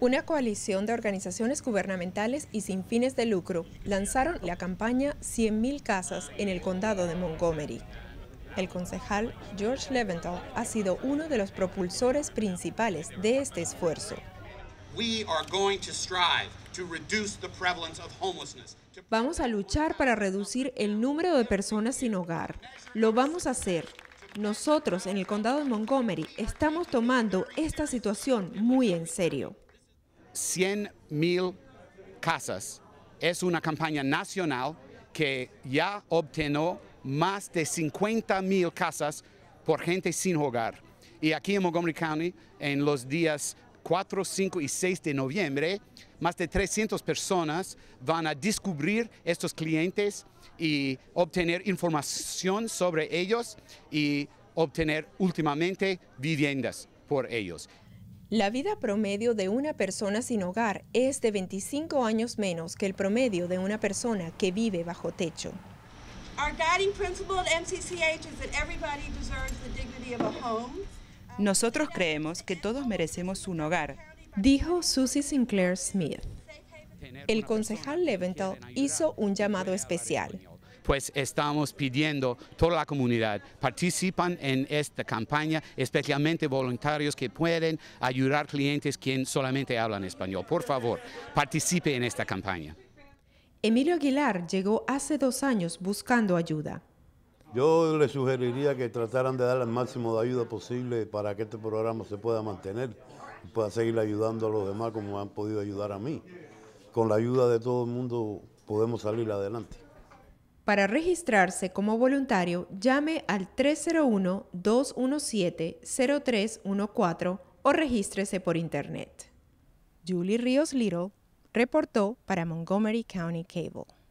Una coalición de organizaciones gubernamentales y sin fines de lucro lanzaron la campaña 100.000 casas en el condado de Montgomery. El concejal George Leventhal ha sido uno de los propulsores principales de este esfuerzo. Vamos a luchar para reducir el número de personas sin hogar. Lo vamos a hacer nosotros en el condado de Montgomery estamos tomando esta situación muy en serio. 100 mil casas es una campaña nacional que ya obtuvo más de 50 mil casas por gente sin hogar. Y aquí en Montgomery County, en los días 4, 5 y 6 de noviembre, más de 300 personas van a descubrir estos clientes y obtener información sobre ellos y obtener últimamente viviendas por ellos. La vida promedio de una persona sin hogar es de 25 años menos que el promedio de una persona que vive bajo techo. Our guiding principle at MCCH is that everybody deserves the dignity of a home. Nosotros creemos que todos merecemos un hogar, dijo Susie Sinclair Smith. El concejal Leventhal hizo un llamado especial pues estamos pidiendo A toda la comunidad participan en esta campaña, especialmente voluntarios que pueden ayudar clientes que solamente hablan español. Por favor, participe en esta campaña. Emilio Aguilar llegó hace dos años buscando ayuda. Yo les sugeriría que trataran de dar el máximo de ayuda posible para que este programa se pueda mantener y pueda seguir ayudando a los demás como han podido ayudar a mí. Con la ayuda de todo el mundo podemos salir adelante. Para registrarse como voluntario, llame al 301-217-0314 o regístrese por internet. Julie Ríos Little reportó para Montgomery County Cable.